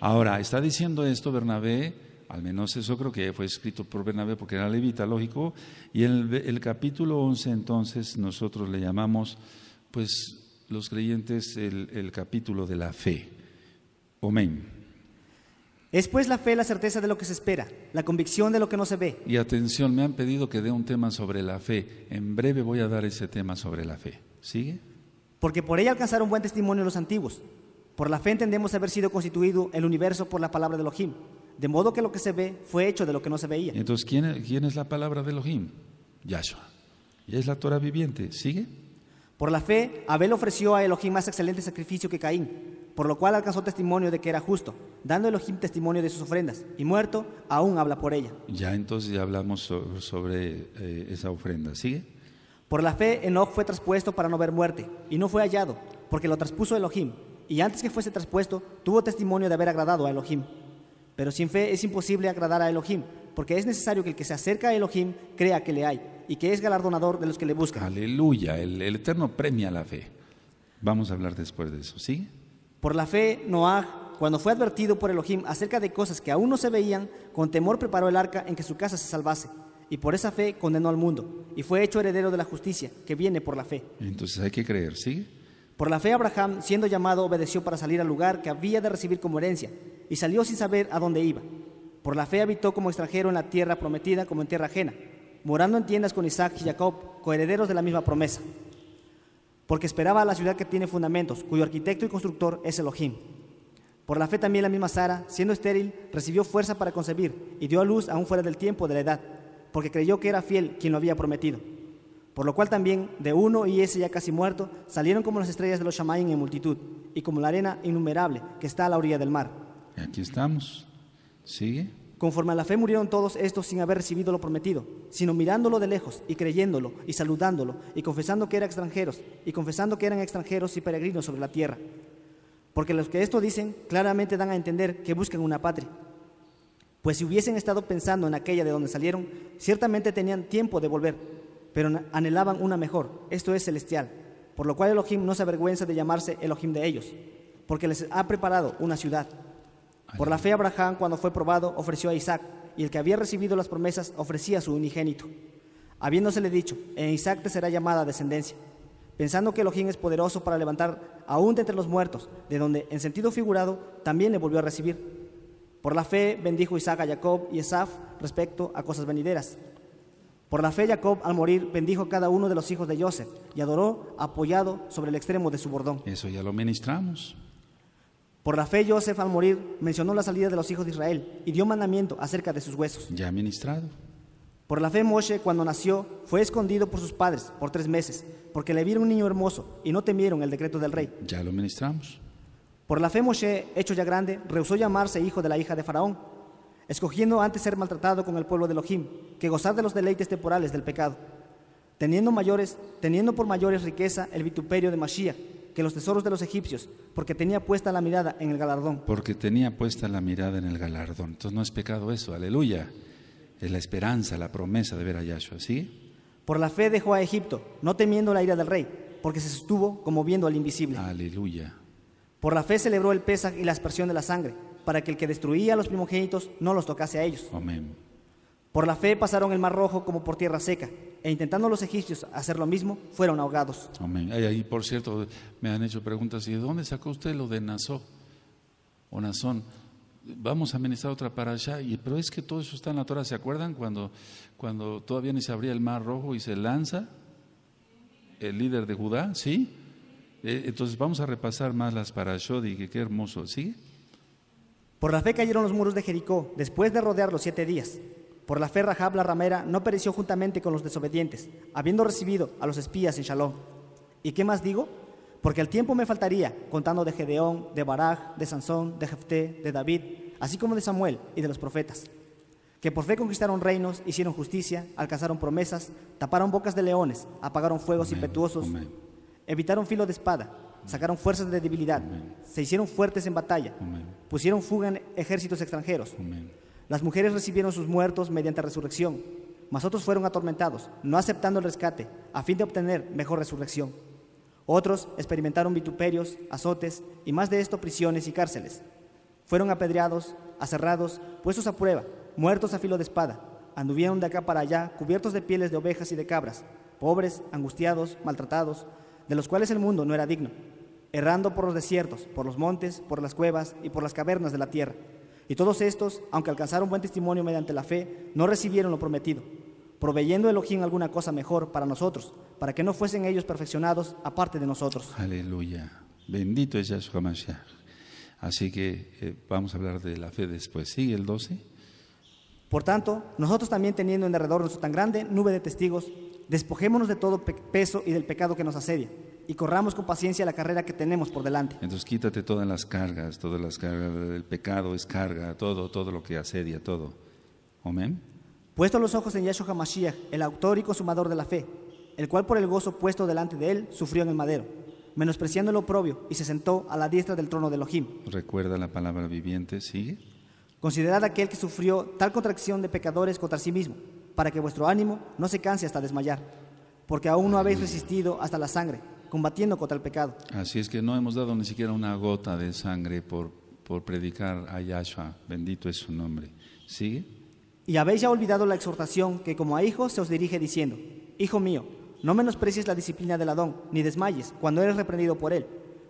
Ahora, está diciendo esto Bernabé, al menos eso creo que fue escrito por Bernabé porque era levita, lógico, y en el capítulo 11 entonces nosotros le llamamos, pues los creyentes el, el capítulo de la fe. Amén.
Es pues la fe la certeza de lo que se espera, la convicción de lo que no se ve.
Y atención, me han pedido que dé un tema sobre la fe. En breve voy a dar ese tema sobre la fe.
¿Sigue? Porque por ella alcanzaron buen testimonio los antiguos. Por la fe entendemos haber sido constituido el universo por la palabra de Elohim. De modo que lo que se ve fue hecho de lo que no se veía.
Entonces, ¿quién, quién es la palabra de Elohim? Yahshua. Y es la Torah viviente.
¿Sigue? Por la fe, Abel ofreció a Elohim más excelente sacrificio que Caín, por lo cual alcanzó testimonio de que era justo, dando Elohim testimonio de sus ofrendas, y muerto aún habla por ella.
Ya entonces ya hablamos sobre, eh, esa ofrenda, ¿sigue?
Por la fe, Enoch fue traspuesto para no ver muerte, y no fue hallado, porque lo traspuso Elohim, y antes que fuese traspuesto, tuvo testimonio de haber agradado a Elohim. Pero sin fe es imposible agradar a Elohim, porque es necesario que el que se acerca a Elohim crea que le hay y que es galardonador de los que le buscan. Aleluya, el, Eterno premia la fe. Vamos a hablar después de eso, ¿sí? Por la fe, Noah, cuando fue advertido por Elohim acerca de cosas que aún no se veían, con temor preparó el arca en que su casa se salvase. Y por esa fe condenó al mundo y fue hecho heredero de la justicia, que viene por la fe.
Entonces hay que creer, ¿sí?
Por la fe Abraham, siendo llamado, obedeció para salir al lugar que había de recibir como herencia, y salió sin saber a dónde iba. Por la fe habitó como extranjero en la tierra prometida, como en tierra ajena morando en tiendas con Isaac y Jacob, coherederos de la misma promesa, porque esperaba a la ciudad que tiene fundamentos, cuyo arquitecto y constructor es Elohim. Por la fe también la misma Sara, siendo estéril, recibió fuerza para concebir y dio a luz aún fuera del tiempo de la edad, porque creyó que era fiel quien lo había prometido. Por lo cual también de uno y ese ya casi muerto salieron como las estrellas de los Shamaim en multitud y como la arena innumerable que está a la orilla del mar.
Aquí estamos. Sigue.
Conforme a la fe murieron todos estos sin haber recibido lo prometido, sino mirándolo de lejos y creyéndolo y saludándolo y confesando que eran extranjeros y confesando que eran extranjeros y peregrinos sobre la tierra. Porque los que esto dicen claramente dan a entender que buscan una patria. Pues si hubiesen estado pensando en aquella de donde salieron, ciertamente tenían tiempo de volver, pero anhelaban una mejor, esto es celestial, por lo cual Elohim no se avergüenza de llamarse Elohim de ellos, porque les ha preparado una ciudad. Por la fe Abraham, cuando fue probado, ofreció a Isaac, y el que había recibido las promesas ofrecía a su unigénito, habiéndosele dicho, en Isaac te será llamada descendencia, pensando que Elohim es poderoso para levantar aún de entre los muertos, de donde, en sentido figurado, también le volvió a recibir. Por la fe bendijo Isaac a Jacob y Esaf respecto a cosas venideras. Por la fe Jacob al morir bendijo a cada uno de los hijos de Joseph y adoró apoyado sobre el extremo de su bordón. Eso ya lo ministramos. Por la fe, Joseph al morir mencionó la salida de los hijos de Israel y dio mandamiento acerca de sus huesos. Ya ministrado. Por la fe, Moshe, cuando nació, fue escondido por sus padres por tres meses, porque le vieron un niño hermoso y no temieron el decreto del rey. Ya lo ministramos. Por la fe, Moshe, hecho ya grande, rehusó llamarse hijo de la hija de Faraón, escogiendo antes ser maltratado con el pueblo de Elohim que gozar de los deleites temporales del pecado, teniendo, mayores, teniendo por mayores riqueza el vituperio de Mashiach los tesoros de los egipcios, porque tenía puesta la mirada en el galardón.
Porque tenía puesta la mirada en el galardón. Entonces no es pecado eso, aleluya.
Es la esperanza, la promesa de ver a Yahshua, ¿sí? Por la fe dejó a Egipto, no temiendo la ira del rey, porque se sostuvo como viendo al invisible. Aleluya. Por la fe celebró el Pesaj y la aspersión de la sangre, para que el que destruía a los primogénitos no los tocase a ellos. Amén. Por la fe pasaron el mar rojo como por tierra seca, e intentando los egipcios hacer lo mismo, fueron ahogados.
Amén. Y por cierto, me han hecho preguntas, ¿y de dónde sacó usted lo de Nazó o Nazón? Vamos a ministrar otra para allá, y, pero es que todo eso está en la Torah. ¿Se acuerdan cuando, cuando todavía ni se abría el mar rojo y se lanza el líder de Judá? ¿Sí? Eh, entonces vamos a repasar más las para y qué hermoso. ¿Sigue?
Por la fe cayeron los muros de Jericó después de rodear siete días. Por la fe Rahab la ramera no pereció juntamente con los desobedientes, habiendo recibido a los espías en Shalom. ¿Y qué más digo? Porque el tiempo me faltaría contando de Gedeón, de Baraj, de Sansón, de Jefté, de David, así como de Samuel y de los profetas, que por fe conquistaron reinos, hicieron justicia, alcanzaron promesas, taparon bocas de leones, apagaron fuegos impetuosos, evitaron filo de espada, sacaron fuerzas de debilidad, se hicieron fuertes en batalla, pusieron fuga en ejércitos extranjeros las mujeres recibieron sus muertos mediante resurrección, mas otros fueron atormentados, no aceptando el rescate, a fin de obtener mejor resurrección. Otros experimentaron vituperios, azotes y más de esto prisiones y cárceles. Fueron apedreados, aserrados, puestos a prueba, muertos a filo de espada. Anduvieron de acá para allá, cubiertos de pieles de ovejas y de cabras, pobres, angustiados, maltratados, de los cuales el mundo no era digno, errando por los desiertos, por los montes, por las cuevas y por las cavernas de la tierra y todos estos, aunque alcanzaron buen testimonio mediante la fe, no recibieron lo prometido, proveyendo en alguna cosa mejor para nosotros, para que no fuesen ellos perfeccionados aparte de nosotros.
Aleluya. Bendito es Yahshua Mashiach. Así que eh, vamos a hablar de la fe después. Sigue el 12.
Por tanto, nosotros también teniendo en alrededor nuestro tan grande nube de testigos, despojémonos de todo peso y del pecado que nos asedia y corramos con paciencia la carrera que tenemos por delante.
Entonces quítate todas las cargas, todas las cargas, el pecado es carga, todo, todo lo que asedia, todo. Amén.
Puesto los ojos en Yahshua Mashiach, el autor y consumador de la fe, el cual por el gozo puesto delante de él sufrió en el madero, menospreciando lo propio y se sentó a la diestra del trono de Elohim.
Recuerda la palabra viviente, sigue.
Considerad aquel que sufrió tal contracción de pecadores contra sí mismo, para que vuestro ánimo no se canse hasta desmayar, porque aún no habéis resistido hasta la sangre combatiendo contra el pecado.
Así es que no hemos dado ni siquiera una gota de sangre por, por predicar a Yahshua, bendito es su nombre. ¿Sigue?
Y habéis ya olvidado la exhortación que como a hijos se os dirige diciendo, Hijo mío, no menosprecies la disciplina del Adón, ni desmayes cuando eres reprendido por él,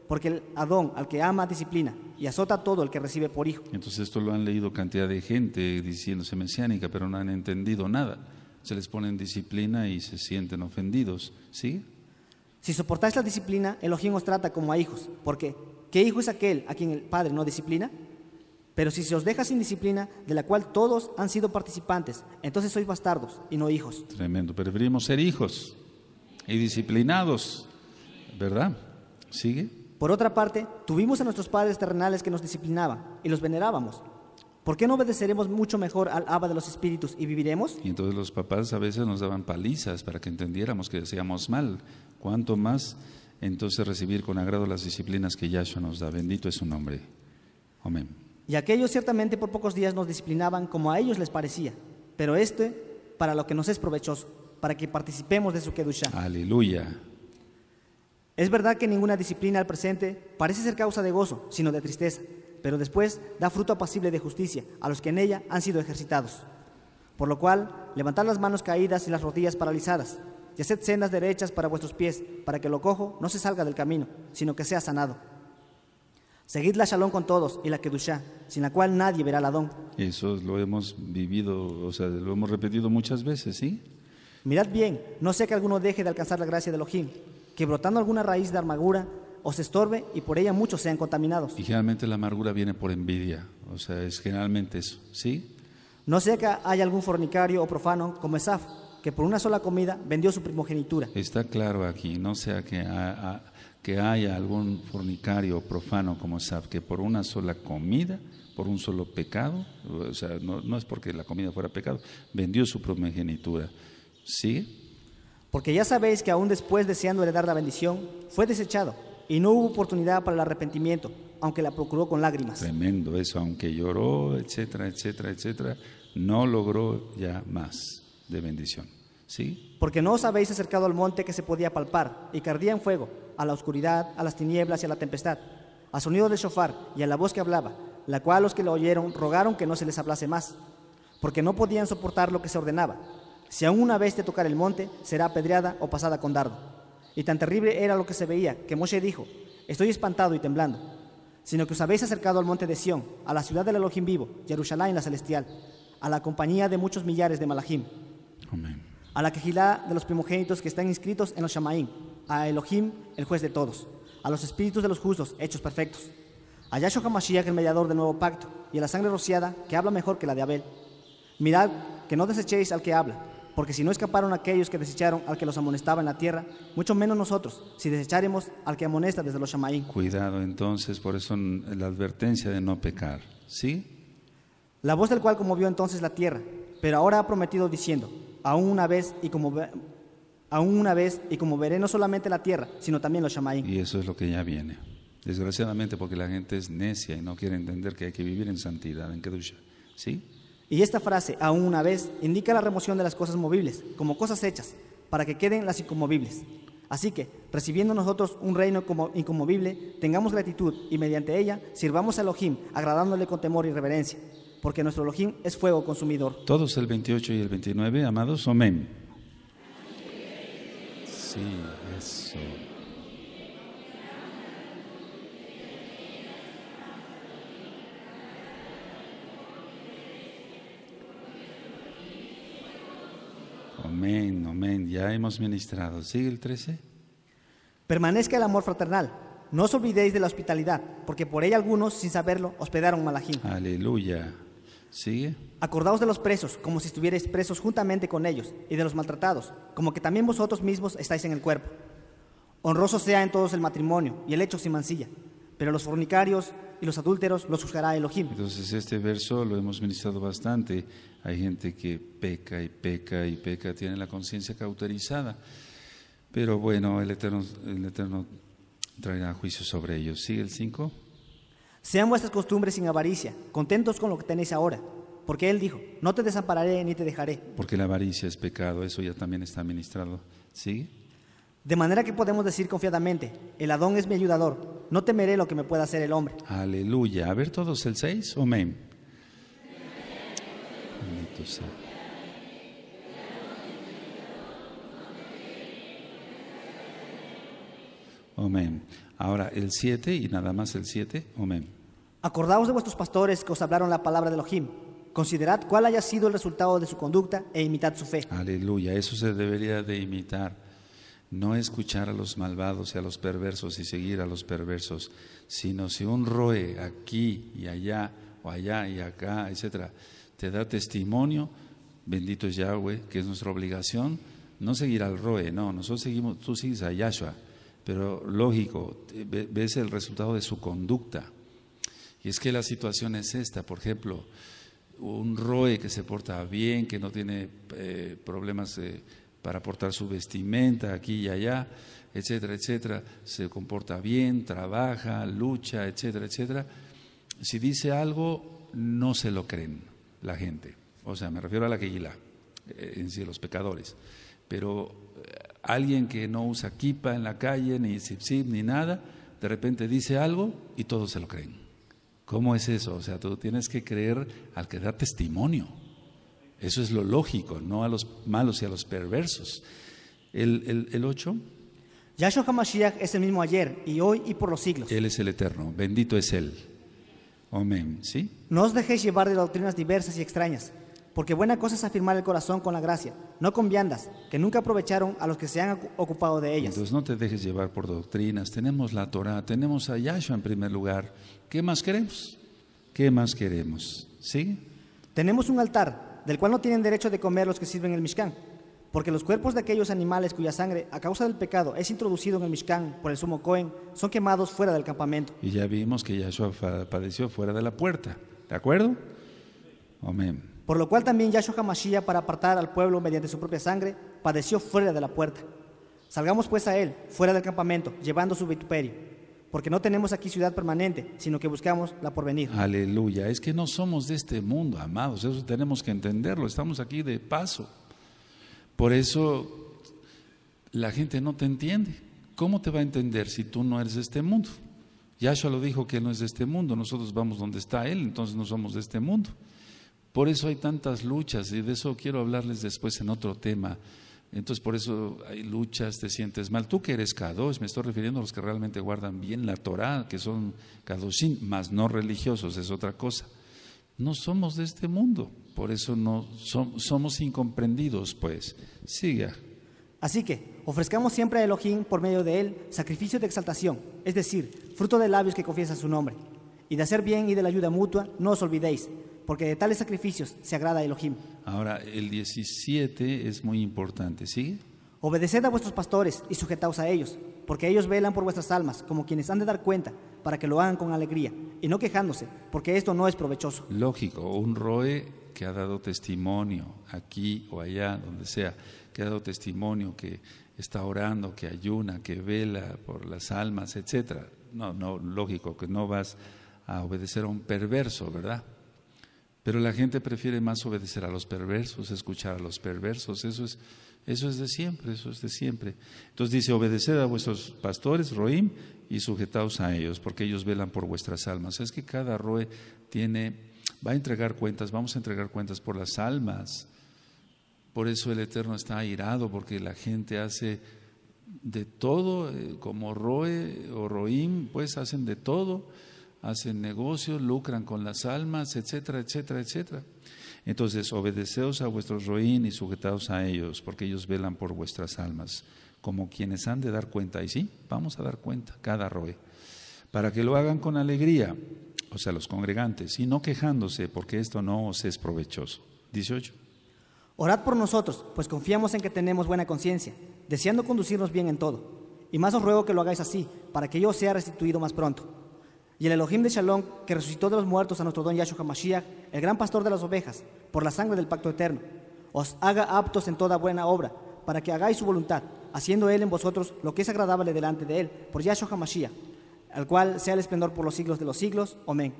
porque el Adón al que ama disciplina y azota todo el que recibe por hijo.
Entonces esto lo han leído cantidad de gente diciéndose mesiánica, pero no han entendido nada. Se les en disciplina y se sienten ofendidos.
¿Sí? Si soportáis la disciplina, Elohim os trata como a hijos, porque ¿qué hijo es aquel a quien el Padre no disciplina? Pero si se os deja sin disciplina, de la cual todos han sido participantes, entonces sois bastardos y no hijos.
Tremendo, preferimos ser hijos y disciplinados, ¿verdad?
¿Sigue? Por otra parte, tuvimos a nuestros padres terrenales que nos disciplinaban y los venerábamos, ¿Por qué no obedeceremos mucho mejor al Abba de los Espíritus y viviremos?
Y entonces los papás a veces nos daban palizas para que entendiéramos que decíamos mal. ¿Cuánto más entonces recibir con agrado las disciplinas que Yahshua nos da. Bendito es su nombre. Amén.
Y aquellos ciertamente por pocos días nos disciplinaban como a ellos les parecía, pero este para lo que nos es provechoso, para que participemos de su Kedushah. Aleluya. Es verdad que ninguna disciplina al presente parece ser causa de gozo, sino de tristeza pero después da fruto apacible de justicia a los que en ella han sido ejercitados. Por lo cual, levantad las manos caídas y las rodillas paralizadas, y haced sendas derechas para vuestros pies, para que lo cojo no se salga del camino, sino que sea sanado. Seguid la shalom con todos y la kedushá, sin la cual nadie verá la don.
Eso lo hemos vivido, o sea, lo hemos repetido muchas veces, ¿sí?
Mirad bien, no sé que alguno deje de alcanzar la gracia del Ojín, que brotando alguna raíz de armadura se estorbe y por ella muchos sean contaminados.
Y generalmente la amargura viene por envidia, o sea, es generalmente eso, ¿sí?
No sea que haya algún fornicario o profano como Esaf, que por una sola comida vendió su primogenitura.
Está claro aquí, no sea que, que haya algún fornicario o profano como Esaf, que por una sola comida por un solo pecado, o sea, no, es porque la comida fuera pecado, vendió su primogenitura. ¿sí?
Porque ya sabéis que aún después deseando heredar la bendición, fue desechado y no hubo oportunidad para el arrepentimiento, aunque la procuró con lágrimas.
Tremendo eso, aunque lloró, etcétera, etcétera, etcétera, no logró ya más de bendición. ¿Sí?
Porque no os habéis acercado al monte que se podía palpar y que ardía en fuego, a la oscuridad, a las tinieblas y a la tempestad, a sonido de shofar y a la voz que hablaba, la cual los que la oyeron rogaron que no se les hablase más, porque no podían soportar lo que se ordenaba. Si aún una vez te tocar el monte, será apedreada o pasada con dardo y tan terrible era lo que se veía, que Moshe dijo, estoy espantado y temblando, sino que os habéis acercado al monte de Sión, a la ciudad del Elohim vivo, Jerusalén la celestial, a la compañía de muchos millares de Malajim, a la quejilá de los primogénitos que están inscritos en los Shamaim, a Elohim, el juez de todos, a los espíritus de los justos, hechos perfectos, a Yahshua HaMashiach, el mediador del nuevo pacto, y a la sangre rociada, que habla mejor que la de Abel. Mirad que no desechéis al que habla, porque si no escaparon aquellos que desecharon al que los amonestaba en la tierra, mucho menos nosotros, si desecharemos al que amonesta desde los Shamaí.
Cuidado, entonces, por eso la advertencia de no pecar, ¿sí? La
voz del cual conmovió entonces la tierra, pero ahora ha prometido diciendo, aún una vez y como una vez y como veré no solamente la tierra, sino también los Shamaí.
Y eso es lo que ya viene. Desgraciadamente porque la gente es necia y no quiere entender que hay que vivir en santidad, en Kedusha, ¿sí?
Y esta frase, aún una vez, indica la remoción de las cosas movibles, como cosas hechas, para que queden las incomovibles. Así que, recibiendo nosotros un reino como inconmovible, tengamos gratitud y mediante ella sirvamos al Elohim, agradándole con temor y reverencia, porque nuestro Elohim es fuego consumidor.
Todos el 28 y el 29, amados, amén. Sí. Amén, amén. Ya hemos ministrado. ¿Sigue el 13?
Permanezca el amor fraternal. No os olvidéis de la hospitalidad, porque por ella algunos, sin saberlo, hospedaron a malajín. Aleluya. ¿Sigue? Acordaos de los presos, como si estuvierais presos juntamente con ellos, y de los maltratados, como que también vosotros mismos estáis en el cuerpo. Honroso sea en todos el matrimonio y el hecho sin mancilla, pero los fornicarios y los adúlteros los juzgará Elohim.
Entonces este verso lo hemos ministrado bastante. Hay gente que peca y peca y peca, tiene la conciencia cauterizada. Pero bueno, el Eterno, el Eterno traerá juicio sobre ellos. ¿Sigue el 5?
Sean vuestras costumbres sin avaricia, contentos con lo que tenéis ahora. Porque Él dijo, no te desampararé ni te dejaré.
Porque la avaricia es pecado, eso ya también está ministrado. ¿Sigue?
De manera que podemos decir confiadamente, el Adón es mi ayudador, no temeré lo que me pueda hacer el hombre.
Aleluya. A ver todos el 6, amén. Amén. Ahora el 7 y nada más el 7. Amén.
Acordaos de vuestros pastores que os hablaron la palabra de Elohim. Considerad cuál haya sido el resultado de su conducta e imitad su fe.
Aleluya. Eso se debería de imitar no escuchar a los malvados y a los perversos y seguir a los perversos, sino si un roe aquí y allá, o allá y acá, etcétera, te da testimonio, bendito es Yahweh, que es nuestra obligación, no seguir al roe, no, nosotros seguimos, tú sigues a Yahshua, pero lógico, ves el resultado de su conducta. Y es que la situación es esta, por ejemplo, un roe que se porta bien, que no tiene eh, problemas eh, para portar su vestimenta aquí y allá, etcétera, etcétera, se comporta bien, trabaja, lucha, etcétera, etcétera. Si dice algo, no se lo creen la gente. O sea, me refiero a la guila, eh, en sí, los pecadores. Pero eh, alguien que no usa kipa en la calle, ni zip-zip, ni nada, de repente dice algo y todos se lo creen. ¿Cómo es eso? O sea, tú tienes que creer al que da testimonio. Eso es lo lógico, no a los malos y a los perversos. El 8.
Yahshua HaMashiach es el mismo ayer y hoy y por los siglos. Él
es el eterno, bendito es Él. Amén.
¿Sí? No os dejéis llevar de doctrinas diversas y extrañas, porque buena cosa es afirmar el corazón con la gracia, no con viandas, que nunca aprovecharon a los que se han ocupado de ellas.
Entonces no te dejes llevar por doctrinas. Tenemos la Torah, tenemos a Yahshua en primer lugar. ¿Qué
más queremos? ¿Qué más queremos? ¿Sí? Tenemos un altar del cual no tienen derecho de comer los que sirven el Mishkan, porque los cuerpos de aquellos animales cuya sangre a causa del pecado es introducido en el Mishkan por el sumo Cohen son quemados fuera del campamento.
Y ya vimos que Yahshua
padeció fuera de la puerta, ¿de acuerdo? Amén. Por lo cual también Yahshua Hamashia, para apartar al pueblo mediante su propia sangre, padeció fuera de la puerta. Salgamos pues a él, fuera del campamento, llevando su vituperio porque no tenemos aquí ciudad permanente, sino que buscamos la porvenir.
Aleluya, es que no somos de este mundo, amados, eso tenemos que entenderlo, estamos aquí de paso. Por eso la gente no te entiende. ¿Cómo te va a entender si tú no eres de este mundo? Yahshua lo dijo que no es de este mundo, nosotros vamos donde está Él, entonces no somos de este mundo. Por eso hay tantas luchas y de eso quiero hablarles después en otro tema. Entonces por eso hay luchas, te sientes mal. Tú que eres Kadosh, me estoy refiriendo a los que realmente guardan bien la Torah, que son Kadoshim, más no religiosos, es otra cosa. No somos de este mundo, por eso no
somos incomprendidos, pues. Siga. Así que ofrezcamos siempre a Elohim por medio de él sacrificio de exaltación, es decir, fruto de labios que confiesa su nombre. Y de hacer bien y de la ayuda mutua, no os olvidéis, porque de tales sacrificios se agrada Elohim.
Ahora, el 17 es muy importante, ¿sí?
Obedeced a vuestros pastores y sujetaos a ellos, porque ellos velan por vuestras almas, como quienes han de dar cuenta, para que lo hagan con alegría, y no quejándose, porque esto no es provechoso.
Lógico, un roe que ha dado testimonio, aquí o allá, donde sea, que ha dado testimonio, que está orando, que ayuna, que vela por las almas, etcétera. No, no, lógico que no vas a obedecer a un perverso, ¿verdad? Pero la gente prefiere más obedecer a los perversos, escuchar a los perversos. Eso es, eso es de siempre, eso es de siempre. Entonces dice, obedeced a vuestros pastores, Roim, y sujetaos a ellos, porque ellos velan por vuestras almas. Es que cada Roe tiene, va a entregar cuentas, vamos a entregar cuentas por las almas. Por eso el Eterno está airado, porque la gente hace de todo, eh, como Roe o Roim, pues hacen de todo hacen negocios, lucran con las almas, etcétera, etcétera, etcétera. Entonces, obedeceos a vuestros roín y sujetaos a ellos, porque ellos velan por vuestras almas, como quienes han de dar cuenta. Y sí, vamos a dar cuenta cada roe, para que lo hagan con alegría, o sea, los congregantes, y no quejándose, porque esto no os es provechoso. 18.
Orad por nosotros, pues confiamos en que tenemos buena conciencia, deseando conducirnos bien en todo. Y más os ruego que lo hagáis así, para que yo sea restituido más pronto y el Elohim de Shalom, que resucitó de los muertos a nuestro don Yahshua Mashiach, el gran pastor de las ovejas, por la sangre del pacto eterno, os haga aptos en toda buena obra, para que hagáis su voluntad, haciendo Él en vosotros lo que es agradable delante de Él, por Yahshua Mashiach, al cual sea el esplendor por los siglos de los siglos. Amén.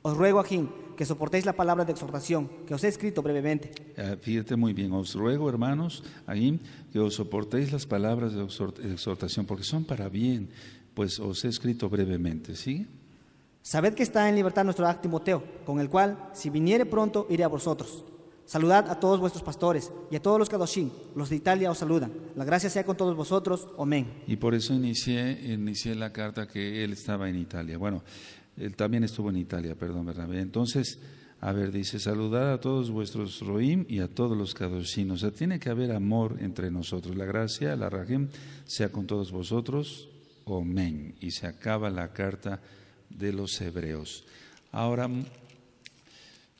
Os ruego, Ajín, que soportéis la palabra de exhortación que os he escrito brevemente.
Eh, fíjate muy bien, os ruego, hermanos, Ajín, que os soportéis las palabras de exhortación,
porque son para bien, pues os he escrito brevemente. ¿Sigue? ¿sí? Sabed que está en libertad nuestro áctimo teo, con el cual, si viniere pronto, iré a vosotros. Saludad a todos vuestros pastores y a todos los Kadoshim, los de Italia os saludan. La gracia sea con todos vosotros. Amén.
Y por eso inicié, inicié la carta que él estaba en Italia. Bueno, él también estuvo en Italia, perdón, Bernabé. Entonces, a ver, dice, saludad a todos vuestros Roim y a todos los Kadoshim. O sea, tiene que haber amor entre nosotros. La gracia, la Rajem, sea con todos vosotros. Amén. Y se acaba la carta de los hebreos. Ahora,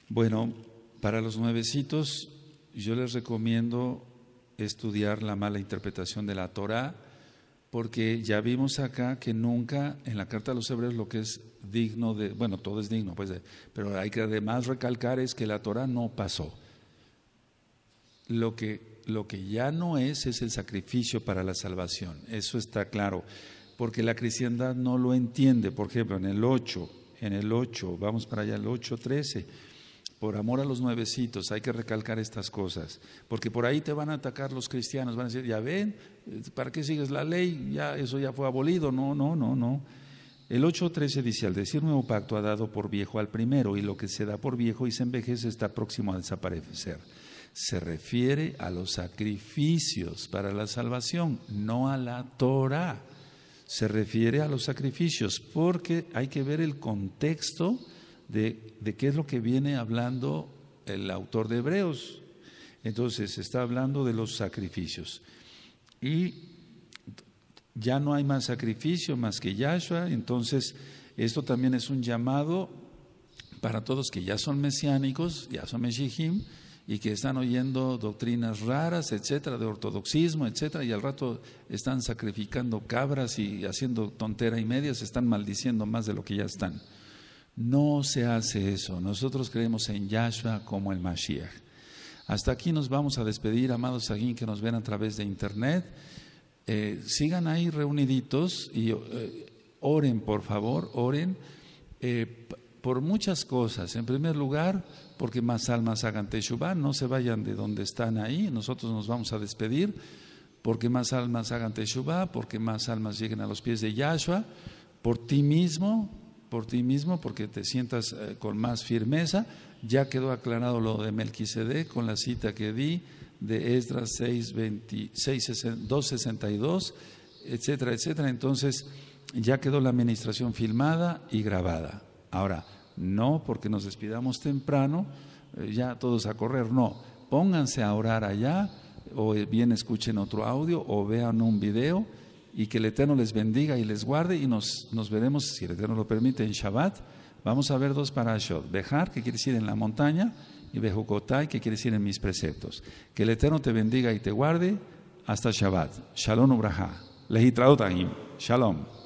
bueno, para los nuevecitos yo les recomiendo estudiar la mala interpretación de la Torah, porque ya vimos acá que nunca en la carta a los hebreos lo que es digno de, bueno, todo es digno, pues, pero hay que además recalcar es que la Torah no pasó. Lo que, lo que ya no es es el sacrificio para la salvación, eso está claro porque la cristiandad no lo entiende. Por ejemplo, en el 8, en el 8, vamos para allá, el 13, por amor a los nuevecitos, hay que recalcar estas cosas, porque por ahí te van a atacar los cristianos, van a decir, ya ven, ¿para qué sigues la ley? Ya eso ya fue abolido. No, no, no, no. El 8.13 dice, al decir nuevo pacto ha dado por viejo al primero, y lo que se da por viejo y se envejece está próximo a desaparecer. Se refiere a los sacrificios para la salvación, no a la Torah se refiere a los sacrificios, porque hay que ver el contexto de, qué es lo que viene hablando el autor de Hebreos. Entonces, está hablando de los sacrificios. Y ya no hay más sacrificio más que Yahshua, entonces esto también es un llamado para todos que ya son mesiánicos, ya son meshijim, y que están oyendo doctrinas raras, etcétera, de ortodoxismo, etcétera, y al rato están sacrificando cabras y haciendo tontera y media, se están maldiciendo más de lo que ya están. No se hace eso. Nosotros creemos en Yahshua como el Mashiach. Hasta aquí nos vamos a despedir, amados alguien que nos ven a través de internet. Eh, sigan ahí reuniditos y eh, oren, por favor, oren. Eh, por muchas cosas. En primer lugar, porque más almas hagan Teshuvah, no se vayan de donde están ahí, nosotros nos vamos a despedir, porque más almas hagan Teshuvah, porque más almas lleguen a los pies de Yahshua, por ti mismo, por ti mismo, porque te sientas eh, con más firmeza. Ya quedó aclarado lo de Melquisedec con la cita que di de Esdras 262, etcétera, etcétera. Entonces, ya quedó la administración filmada y grabada. Ahora, no porque nos despidamos temprano, eh, ya todos a correr, no. Pónganse a orar allá, o bien escuchen otro audio, o vean un video, y que el Eterno les bendiga y les guarde, y nos, veremos, si el Eterno lo permite, en Shabbat. Vamos a ver dos parashot, Bejar, que quiere decir en la montaña, y Bejucotay, que quiere decir en mis preceptos. Que el Eterno te bendiga y te guarde hasta Shabbat. Shalom Ubraha. Lehitraut Shalom.